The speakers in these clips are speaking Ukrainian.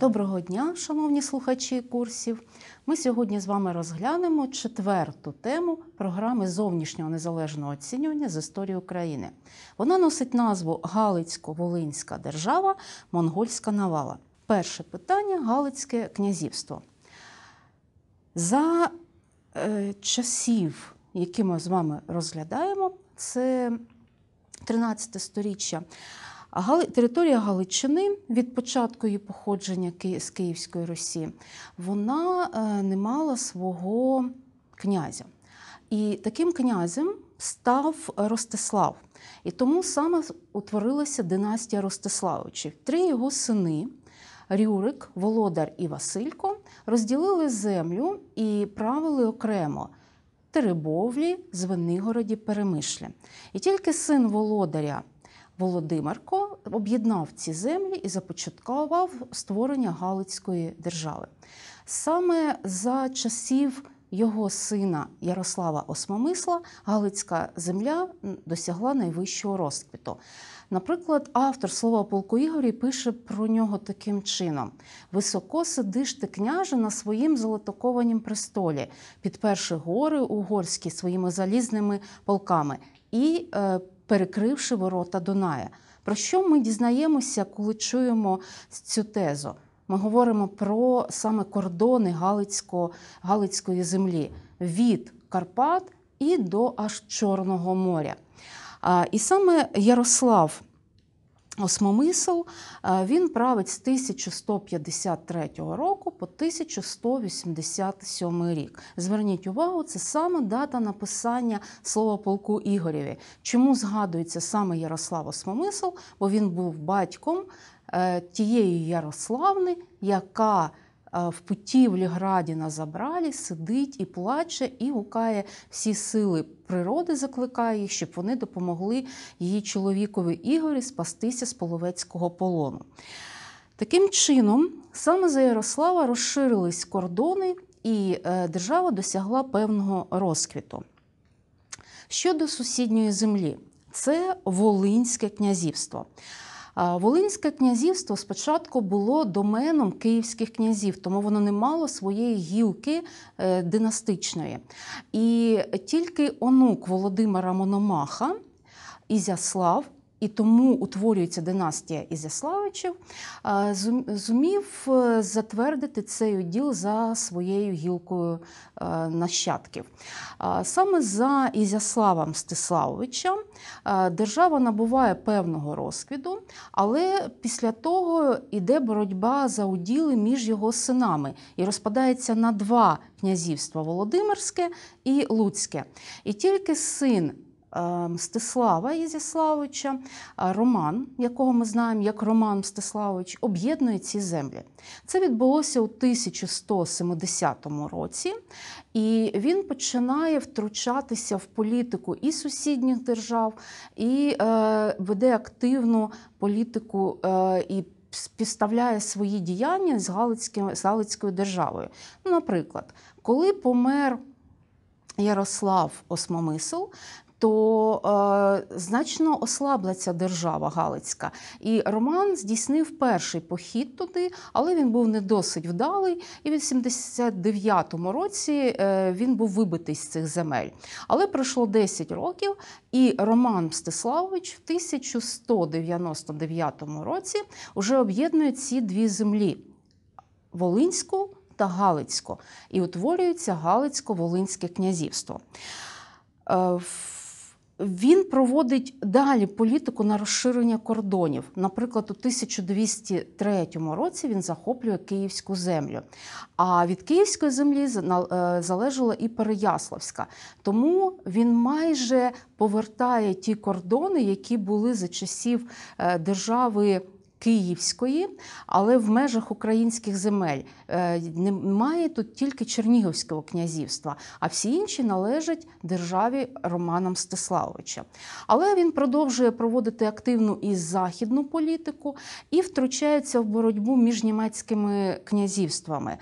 Доброго дня, шановні слухачі курсів. Ми сьогодні з вами розглянемо четверту тему програми зовнішнього незалежного оцінювання з історії України. Вона носить назву Галицько-Волинська держава, монгольська навала. Перше питання Галицьке князівство. За Е, часів, які ми з вами розглядаємо, це 13 сторіччя. Територія Галичини від початку її походження з Київської Русі, вона е, не мала свого князя. І таким князем став Ростислав. І тому саме утворилася династія Ростиславичів. Три його сини Рюрик, Володар і Василько розділили землю і правили окремо Теребовлі, Звенигороді, Перемишлі. І тільки син володаря Володимирко об'єднав ці землі і започаткував створення Галицької держави. Саме за часів його сина Ярослава Осмомисла Галицька земля досягла найвищого розквіту. Наприклад, автор слова полку Ігорі пише про нього таким чином: високо сидиш ти, княже, на своїм золотокованім престолі, підперши гори угорські своїми залізними полками і е, перекривши ворота Дуная. Про що ми дізнаємося, коли чуємо цю тезу? Ми говоримо про саме кордони Галицької землі від Карпат і до аж Чорного моря. І саме Ярослав Осмомисел він править з 1153 року по 1187 рік. Зверніть увагу, це саме дата написання слова полку Ігорєві. Чому згадується саме Ярослав Осмомисел? Бо він був батьком е, тієї Ярославни, яка в путівлі в на забралі сидить і плаче, і гукає всі сили природи, закликає їх, щоб вони допомогли її чоловікові Ігорі спастися з половецького полону. Таким чином, саме за Ярослава розширились кордони, і е, держава досягла певного розквіту. Щодо сусідньої землі, це Волинське князівство. Волинське князівство спочатку було доменом київських князів, тому воно не мало своєї гілки е, династичної. І тільки онук Володимира Мономаха Ізяслав і тому утворюється династія Ізяславичів, зумів е, затвердити цей уділ за своєю гілкою е, нащадків. Саме за Ізяславом Стиславовичем е, держава набуває певного розквіду, але після того йде боротьба за уділи між його синами і розпадається на два князівства Володимирське і Луцьке. І тільки син Ем, Мстислава Єзіславовича, Роман, якого ми знаємо як Роман Мстиславович, об'єднує ці землі. Це відбулося у 1170 році, і він починає втручатися в політику і сусідніх держав, і е, веде активну політику е, і співставляє свої діяння з Галицькою, з Галицькою державою. Ну, наприклад, коли помер Ярослав Осмомисл, то е, значно ця держава Галицька. І Роман здійснив перший похід туди, але він був не досить вдалий. І в 79-му році е, він був вибитий з цих земель. Але пройшло 10 років, і Роман Мстиславович в 1199 році вже об'єднує ці дві землі Волинську. Та Галицьку, і утворюється Галицько-Волинське князівство. Е, він проводить далі політику на розширення кордонів. Наприклад, у 1203 році він захоплює Київську землю. А від Київської землі е, залежала і Переяславська. Тому він майже повертає ті кордони, які були за часів е, держави Київської, але в межах українських земель е, немає тут тільки Чернігівського князівства, а всі інші належать державі Романа Мстиславовича. Але він продовжує проводити активну і західну політику і втручається в боротьбу між німецькими князівствами.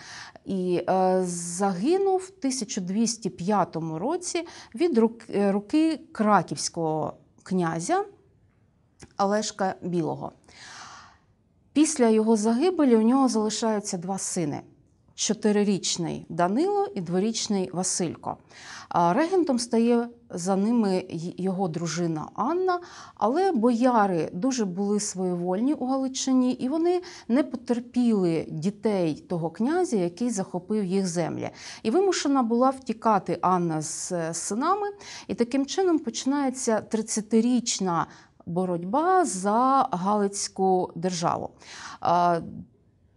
І е, загинув в 1205 році від е, руки краківського князя Олешка Білого. Після його загибелі у нього залишаються два сини. Чотирирічний Данило і дворічний Василько. Регентом стає за ними його дружина Анна, але бояри дуже були своєвольні у Галичині, і вони не потерпіли дітей того князя, який захопив їх землі. І вимушена була втікати Анна з е, синами. І таким чином починається 30-річна боротьба за Галицьку державу.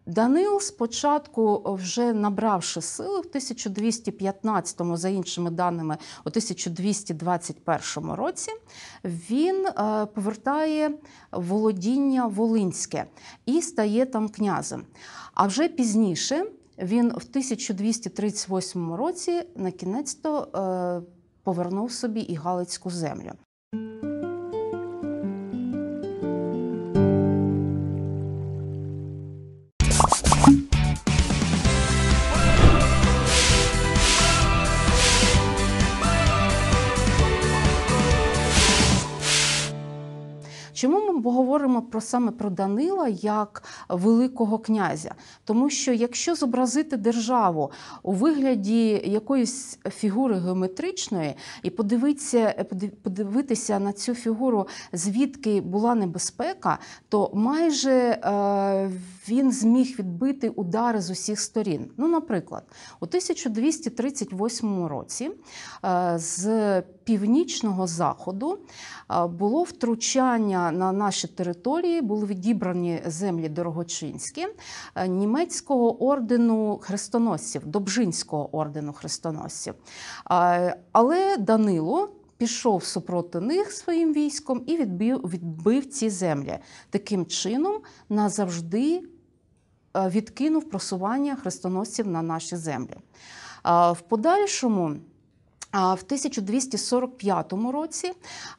Данил спочатку, вже набравши сили в 1215, му за іншими даними, у 1221 році, він е, повертає володіння Волинське і стає там князем. А вже пізніше він в 1238 році на кінець то е, повернув собі і Галицьку землю. поговоримо про саме про Данила як Великого князя. Тому що якщо зобразити державу у вигляді якоїсь фігури геометричної, і подивитися, подивитися на цю фігуру, звідки була небезпека, то майже е, він зміг відбити удари з усіх сторін. Ну, наприклад, у 1238 році е, з північного заходу е, було втручання на наші території, були відібрані землі дорогочинські е, німецького ордену хрестоносців, Добжинського ордену хрестоносців. Але Данило. Пішов супроти них своїм військом і відбив відбив ці землі. Таким чином назавжди Е, відкинув просування хрестоносців на наші землі. Е, в подальшому. А е, в 1245 році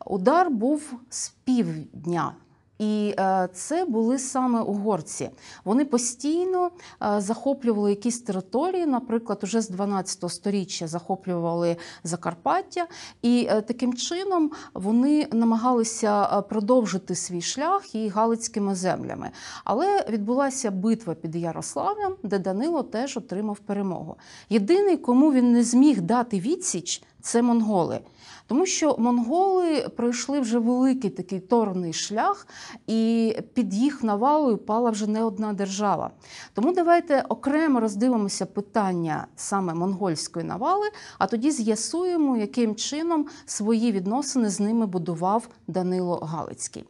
удар був з півдня і е, це були саме угорці. Вони постійно е, захоплювали якісь території, наприклад, уже з 12 століття захоплювали Закарпаття, і е, таким чином вони намагалися продовжити свій шлях і галицькими землями. Але відбулася битва під Ярославлем, де Данило теж отримав перемогу. Єдиний, кому він не зміг дати відсіч це монголи. Тому що монголи пройшли вже великий такий торний шлях, і під їх навалою пала вже не одна держава. Тому давайте окремо роздивимося питання саме монгольської навали, а тоді з'ясуємо, яким чином свої відносини з ними будував Данило Галицький.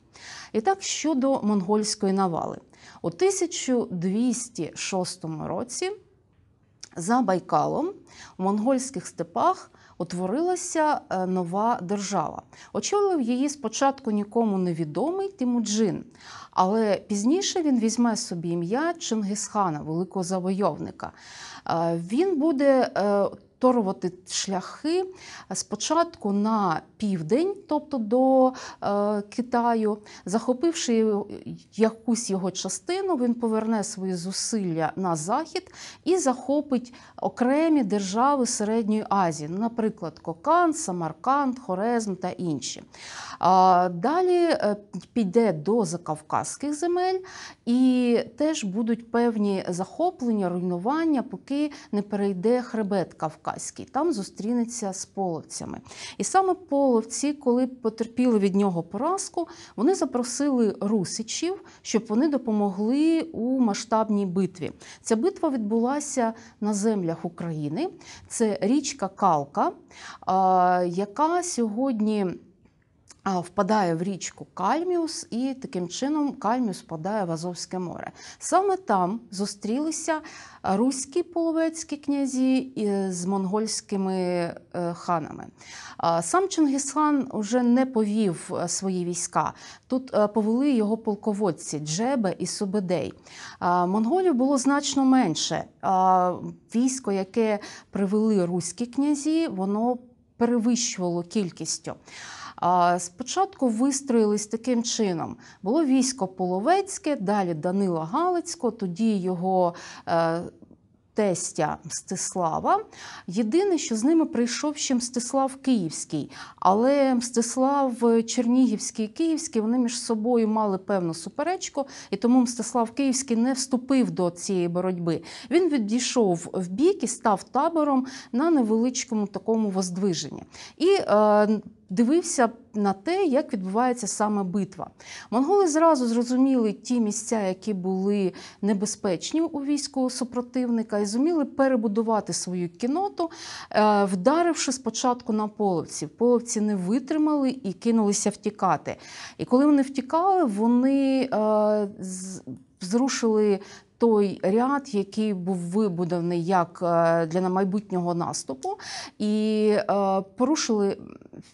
І так щодо монгольської навали, у 1206 році за Байкалом в монгольських степах утворилася е, нова держава. Очолив її спочатку нікому невідомий Тимуджин. Але пізніше він візьме собі ім'я Чингисхана, великого завойовника. Е, він буде повторювати е, шляхи спочатку на південь, тобто до е, Китаю, захопивши якусь його частину, він поверне свої зусилля на захід і захопить окремі держави Середньої Азії, наприклад, Кокан, Самарканд, Хорезм та інші. далі піде до Закавказу кавказьких земель, і теж будуть певні захоплення, руйнування, поки не перейде хребет Кавказький. Там зустрінеться з половцями. І саме половці, коли потерпіли від нього поразку, вони запросили русичів, щоб вони допомогли у масштабній битві. Ця битва відбулася на землях України. Це річка Калка, яка сьогодні. Впадає в річку Кальміус, і таким чином Кальміус впадає в Азовське море. Саме там зустрілися руські половецькі князі е, з монгольськими е, ханами. Сам Чингисхан вже не повів е, свої війська. Тут повели його полководці Джебе і Субедей. Монголів було значно менше. Військо, яке привели руські князі, воно перевищувало кількістю спочатку вистроїлись таким чином: було військо Половецьке, далі Данила Галицько, тоді його. Е, тестя Мстислава. Єдине, що з ними прийшов ще Мстислав Київський, але Мстислав е, Чернігівський і Київський вони між собою мали певну суперечку, і тому Мстислав Київський не вступив до цієї боротьби. Він відійшов в бік і став табором на невеличкому такому воздвиженні. І е, дивився на те, як відбувається саме битва. Монголи зразу зрозуміли ті місця, які були небезпечні у військового супротивника, і зуміли перебудувати свою кіноту, е, вдаривши спочатку на половців. Половці не витримали і кинулися втікати. І коли вони втікали, вони е, зрушили. Той ряд, який був вибуданий як е, для майбутнього наступу, і порушили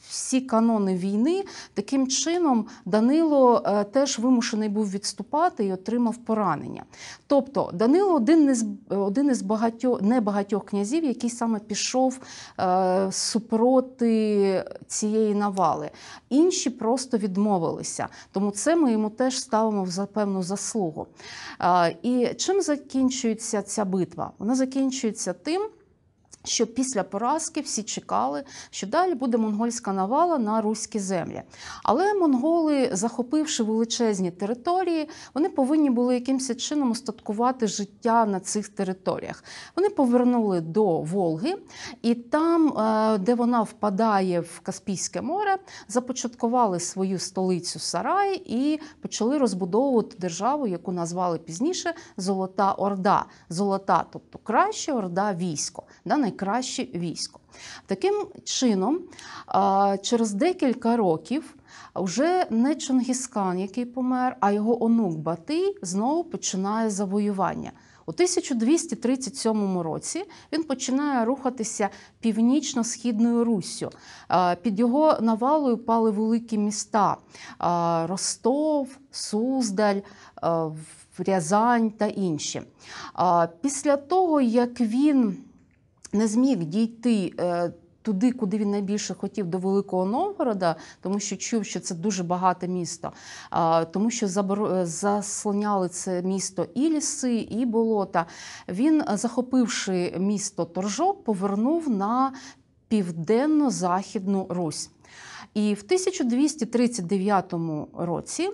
всі канони війни. Таким чином Данило е, теж вимушений був відступати і отримав поранення. Тобто Данило один із один із багатьох небагатьох князів, який саме пішов е, супроти цієї навали. Інші просто відмовилися. Тому це ми йому теж ставимо за певну заслугу. Е, і чим закінчується ця битва? Вона закінчується тим що після поразки всі чекали, що далі буде монгольська навала на руські землі. Але монголи, захопивши величезні території, вони повинні були якимось чином остаткувати життя на цих територіях. Вони повернули до Волги, і там, е, де вона впадає в Каспійське море, започаткували свою столицю Сарай і почали розбудовувати державу, яку назвали пізніше Золота Орда. Золота, тобто краще орда військо. Да, найкраще військо. Таким чином, через декілька років вже не Чингіскан, який помер, а його онук Батий знову починає завоювання. У 1237 році він починає рухатися північно-східною Руссю. Під його навалою пали великі міста: Ростов, Суздаль, Рязань та інші. Після того, як він не зміг дійти. Е, туди, куди він найбільше хотів до Великого Новгорода, тому що чув, що це дуже багате місто, тому що е, заслоняли це місто і ліси, і болота. Він, е, захопивши місто Торжок, повернув на південно-західну Русь. І в 1239 році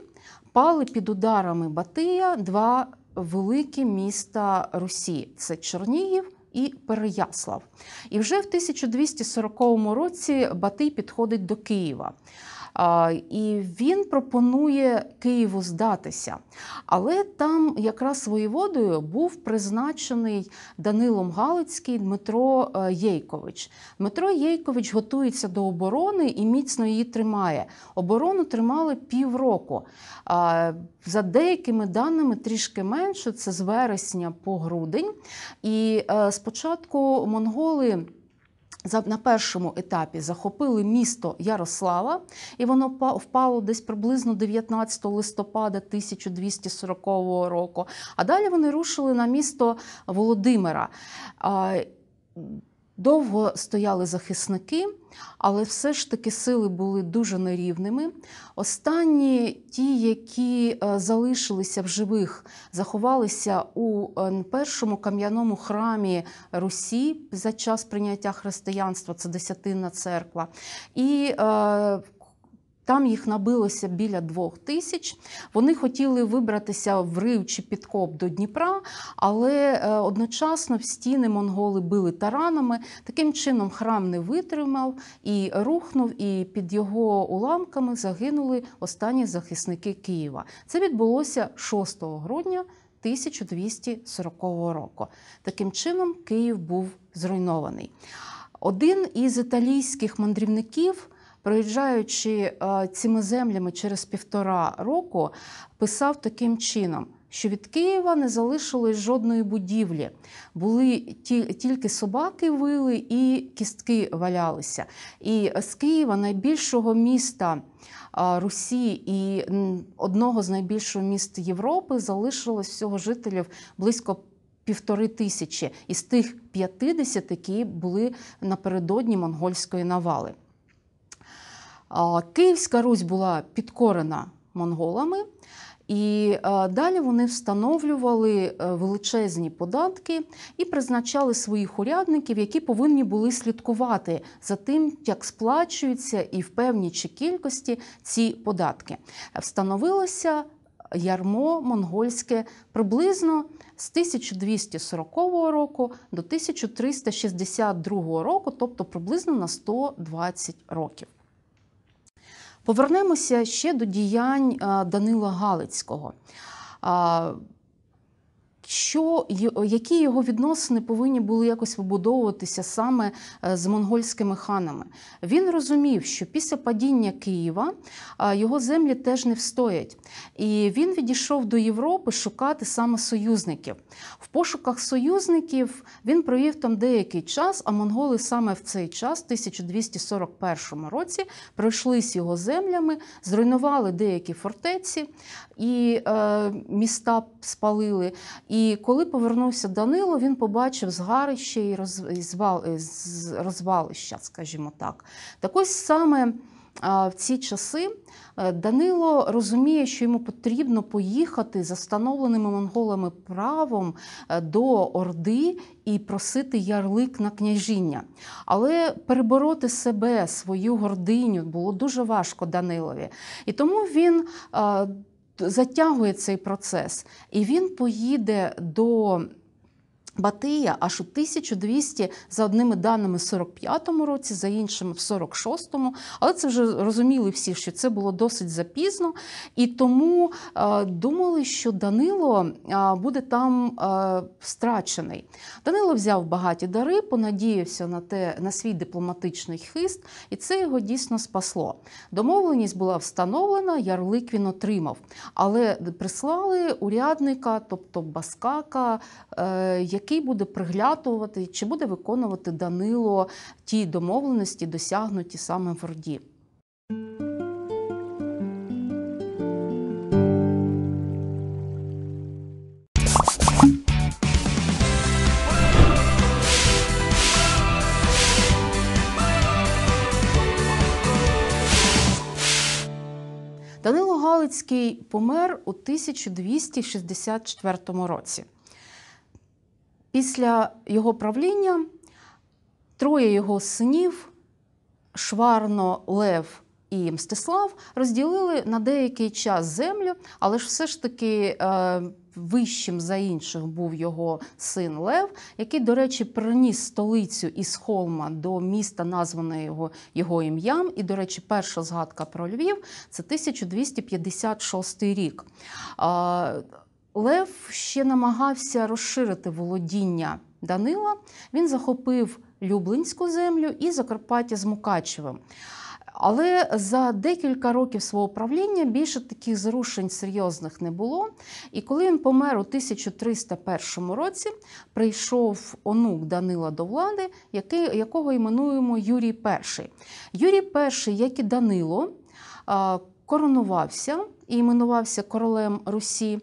пали під ударами Батия два великі міста Русі: це Чернігів і Переяслав. І вже в 1240 році Батий підходить до Києва. І він пропонує Києву здатися. Але там якраз воєводою був призначений Данилом Галицький Дмитро е, Єйкович. Дмитро Єйкович готується до оборони і міцно її тримає. Оборону тримали півроку. За деякими даними трішки менше, це з вересня по грудень. І е, спочатку монголи на першому етапі захопили місто Ярослава, і воно впало десь приблизно 19 листопада 1240 року. А далі вони рушили на місто Володимира. Довго стояли захисники, але все ж таки сили були дуже нерівними. Останні ті, які е, залишилися в живих, заховалися у е, першому кам'яному храмі Русі за час прийняття християнства, це десятинна церква. І е, там їх набилося біля двох тисяч. Вони хотіли вибратися в рив чи підкоп до Дніпра, але е, одночасно в стіни монголи били таранами. Таким чином храм не витримав і рухнув, і під його уламками загинули останні захисники Києва. Це відбулося 6 грудня. 1240 року. Таким чином, Київ був зруйнований. Один із італійських мандрівників проїжджаючи е, цими землями через півтора року, писав таким чином. Що від Києва не залишилось жодної будівлі, були ті тільки собаки вили і кістки валялися. І з Києва найбільшого міста е, Русі і одного з найбільших міст Європи залишилось всього жителів близько півтори тисячі із тих 50, які були напередодні монгольської навали. Київська Русь була підкорена монголами, і е, далі вони встановлювали е, величезні податки і призначали своїх урядників, які повинні були слідкувати за тим, як сплачуються і в певній чи кількості ці податки. Встановилося ярмо монгольське приблизно з 1240 року до 1362 року, тобто приблизно на 120 років. Повернемося ще до діянь е, Данила Галицького що які його відносини повинні були якось вибудовуватися саме е, з монгольськими ханами. Він розумів, що після падіння Києва його землі теж не встоять, і він відійшов до Європи шукати саме союзників. В пошуках союзників він провів там деякий час. А монголи саме в цей час, в 1241 році, пройшлись його землями, зруйнували деякі фортеці і е, міста спалили. І коли повернувся Данило, він побачив згарище і розвалища, скажімо так. Так ось саме в ці часи е, Данило розуміє, що йому потрібно поїхати за встановленими монголами правом е, до Орди і просити ярлик на княжіння. Але перебороти себе, свою гординю було дуже важко Данилові. І тому він. Е, затягує цей процес, і він поїде до Батия аж у 1200, за одними даними в 45-му році, за іншими в 46-му. Але це вже розуміли всі, що це було досить запізно, і тому е, думали, що Данило е, буде там е, страчений. Данило взяв багаті дари, понадіявся на те на свій дипломатичний хист, і це його дійсно спасло. Домовленість була встановлена, ярлик він отримав, але прислали урядника, тобто Баскака. Е, який буде приглядувати, чи буде виконувати Данило ті домовленості, досягнуті саме в Орді. Данило Галицький помер у 1264 році. Після його правління троє його синів, Шварно, Лев і Мстислав, розділили на деякий час землю, але ж все ж таки. Е, вищим за інших був його син Лев, який, до речі, приніс столицю із холма до міста, названого його його ім'ям. І, до речі, перша згадка про Львів це 1256 рік. Лев ще намагався розширити володіння Данила. Він захопив Люблинську землю і Закарпаття з Мукачевим. Але за декілька років свого правління більше таких зрушень серйозних не було. І коли він помер у 1301 році, прийшов онук Данила до влади, який, якого іменуємо Юрій І. Юрій І, як і Данило, коронувався і іменувався королем Русі,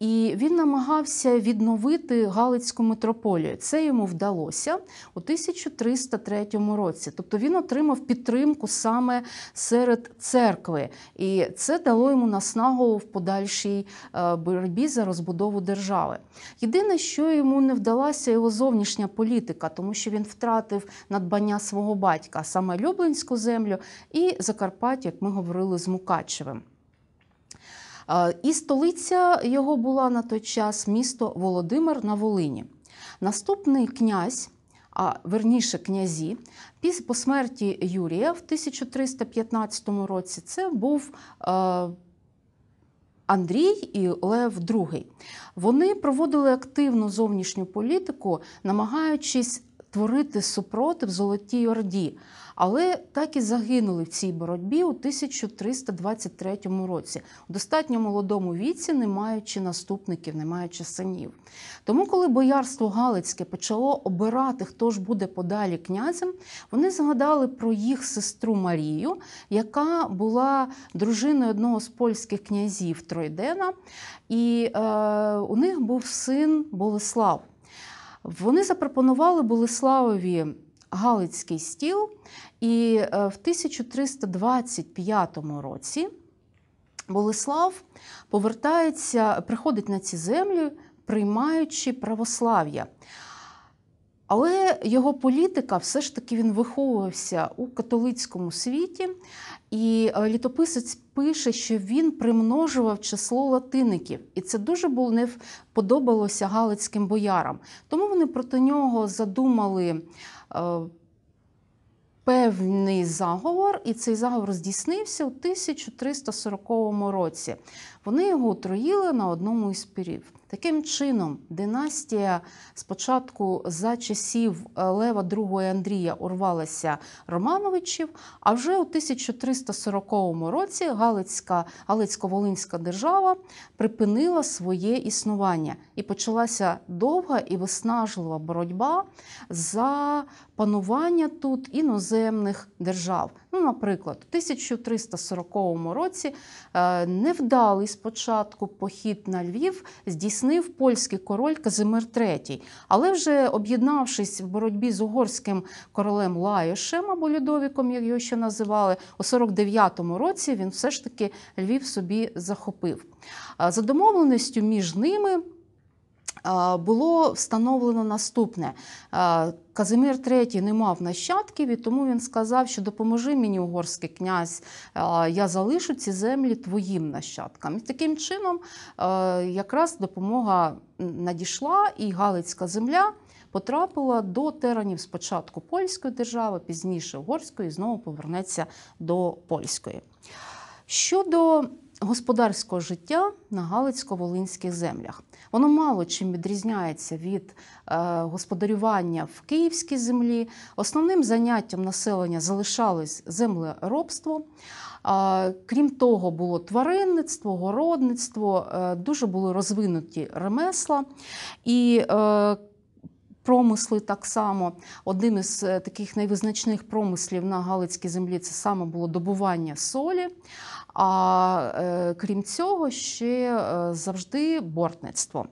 і він намагався відновити Галицьку митрополію. Це йому вдалося у 1303 році. Тобто він отримав підтримку саме серед церкви, і це дало йому наснагу в подальшій е, боротьбі за розбудову держави. Єдине, що йому не вдалася його зовнішня політика, тому що він втратив надбання свого батька, саме Люблинську землю і Закарпаття, як ми говорили з Мукачевим. І столиця його була на той час місто Володимир на Волині. Наступний князь, а верніше князі, по смерті Юрія в 1315 році це був. Андрій і Лев II. Вони проводили активну зовнішню політику, намагаючись творити супротив Золотій Орді але так і загинули в цій боротьбі у 1323 році, у достатньо молодому віці, не маючи наступників, не маючи синів. Тому, коли боярство Галицьке почало обирати, хто ж буде подалі князем, вони згадали про їх сестру Марію, яка була дружиною одного з польських князів Тройдена, і е, у них був син Болеслав. Вони запропонували Болеславові Галицький стіл, і е, в 1325 році Болеслав повертається, приходить на ці землі, приймаючи православ'я. Але його політика все ж таки він виховувався у католицькому світі, і е, літописець пише, що він примножував число латиників, і це дуже було не подобалося галицьким боярам. Тому вони проти нього задумали Е, певний заговор, і цей заговор здійснився у 1340 році. Вони його отруїли на одному із пірів. Таким чином, династія спочатку за часів е, Лева II Андрія урвалася Романовичів, а вже у 1340 році Галицька, Галицько-Волинська держава припинила своє існування і почалася довга і виснажлива боротьба за панування тут іноземних держав. Ну, Наприклад, у 1340 році е, невдалий спочатку похід на Львів здійснив здійснив польський король Казимир III. Але вже об'єднавшись в боротьбі з угорським королем Лаєшем або Людовіком, як його ще називали, у 49-му році він все ж таки Львів собі захопив. За домовленістю між ними було встановлено наступне. Казимир III не мав нащадків, і тому він сказав, що допоможи мені, угорський князь, я залишу ці землі твоїм нащадкам. І таким чином, якраз допомога надійшла, і Галицька земля. Потрапила до теранів спочатку польської держави, пізніше угорської, і знову повернеться до польської. Щодо господарського життя на Галицько-Волинських землях. Воно мало чим відрізняється від е, господарювання в Київській землі. Основним заняттям населення залишалось землеробство. Е, крім того, було тваринництво, городництво, е, дуже були розвинуті ремесла. І Промисли так само. одним із е, таких найвизначних промислів на Галицькій землі це саме було добування солі. А е, крім цього, ще е, завжди бортництво.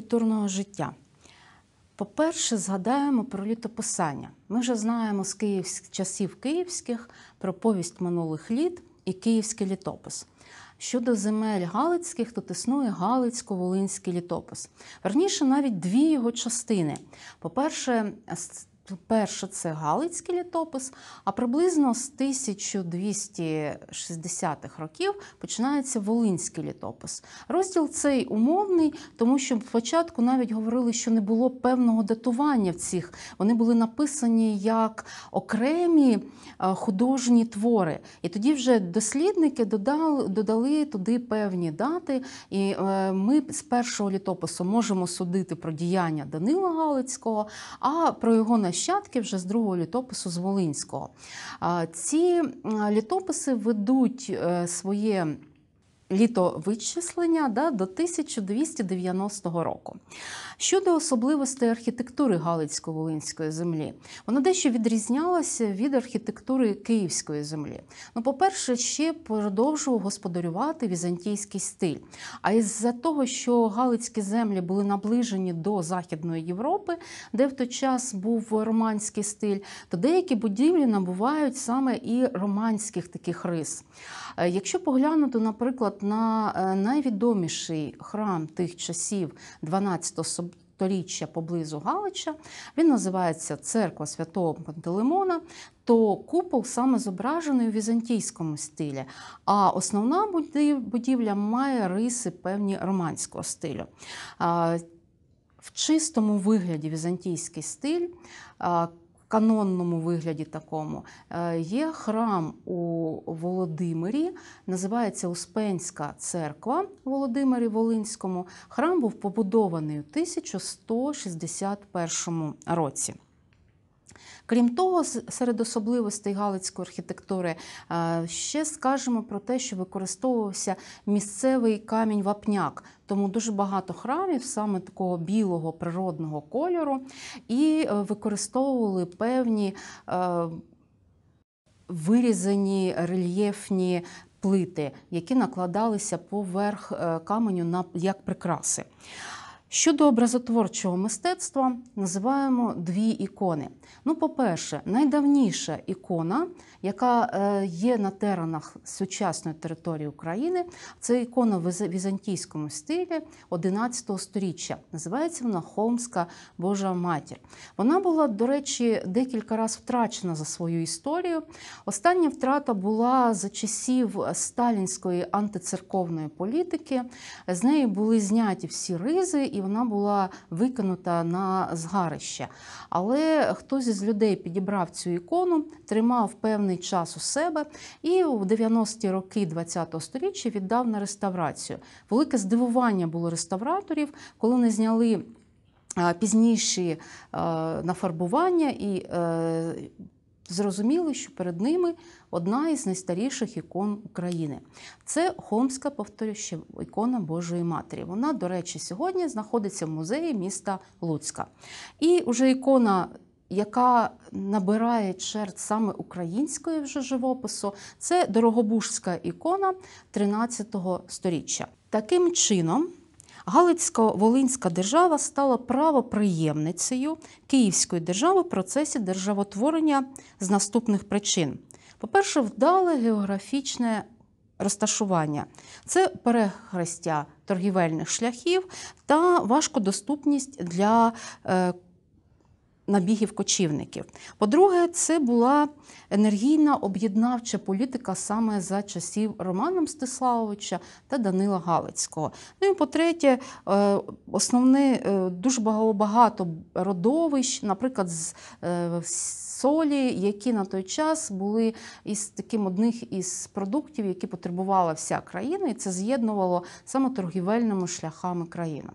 культурного життя. По-перше, згадаємо про літописання. Ми вже знаємо з київських часів київських про повість минулих літ і київський літопис. Щодо земель Галицьких, тут існує Галицько-Волинський літопис. Верніше навіть дві його частини. По-перше, Перше це Галицький літопис, а приблизно з 1260-х років починається Волинський літопис. Розділ цей умовний, тому що спочатку навіть говорили, що не було певного датування в цих. Вони були написані як окремі е, художні твори. І тоді вже дослідники додали додали туди певні дати. І е, ми з першого літопису можемо судити про діяння Данила Галицького, а про його на нащадки вже з другого літопису з Волинського. Ці літописи ведуть е, своє літовичислення да, до 1290 року. Щодо особливостей архітектури Галицько-Волинської землі, вона дещо відрізнялася від архітектури Київської землі. Ну, по-перше, ще продовжував господарювати візантійський стиль. А із-за того, що Галицькі землі були наближені до Західної Європи, де в той час був романський стиль, то деякі будівлі набувають саме і романських таких рис. Е, якщо поглянути, наприклад, на е, найвідоміший храм тих часів 12 сторіччя поблизу Галича, він називається Церква Святого Пантелеймона, то купол саме зображений у візантійському стилі, а основна будівля має риси певні романського стилю. Е, в чистому вигляді візантійський стиль канонному вигляді такому. Е, є храм у Володимирі, називається Успенська церква у Володимирі Волинському. Храм був побудований у 1161 році. Крім того, серед особливостей Галицької архітектури е, ще скажемо про те, що використовувався місцевий камінь вапняк. Тому дуже багато храмів, саме такого білого природного кольору, і е, використовували певні е, вирізані рельєфні плити, які накладалися поверх каменю як прикраси. Щодо образотворчого мистецтва називаємо дві ікони. Ну, по-перше, найдавніша ікона, яка е, є на теренах сучасної території України, це ікона в візантійському стилі 11 століття. Називається вона Холмська Божа Матір. Вона була, до речі, декілька разів втрачена за свою історію. Остання втрата була за часів сталінської антицерковної політики. З неї були зняті всі ризи і вона була викинута на згарище. Але хтось із людей підібрав цю ікону, тримав певний час у себе і в 90-ті роки ХХ століття віддав на реставрацію. Велике здивування було реставраторів, коли не зняли. Пізніші нафарбування і е, Зрозуміло, що перед ними одна із найстаріших ікон України. Це Хомська повторюще ікона Божої Матері. Вона, до речі, сьогодні знаходиться в музеї міста Луцька. І вже ікона. Яка набирає черт саме української вже живопису, це дорогобужська ікона 13 століття. Таким чином, Галицько-Волинська держава стала правоприємницею Київської держави в процесі державотворення з наступних причин. По-перше, вдале географічне розташування, це перехрестя торгівельних шляхів та важкодоступність для е, набігів кочівників. По-друге, це була енергійна об'єднавча політика саме за часів Романа Мстиславовича та Данила Галицького. Ну і по-третє, е, основне е, дуже багато родовищ, наприклад, з е, солі, які на той час були із таким одних із продуктів, які потребувала вся країна, і це з'єднувало саме торгівельними шляхами країни.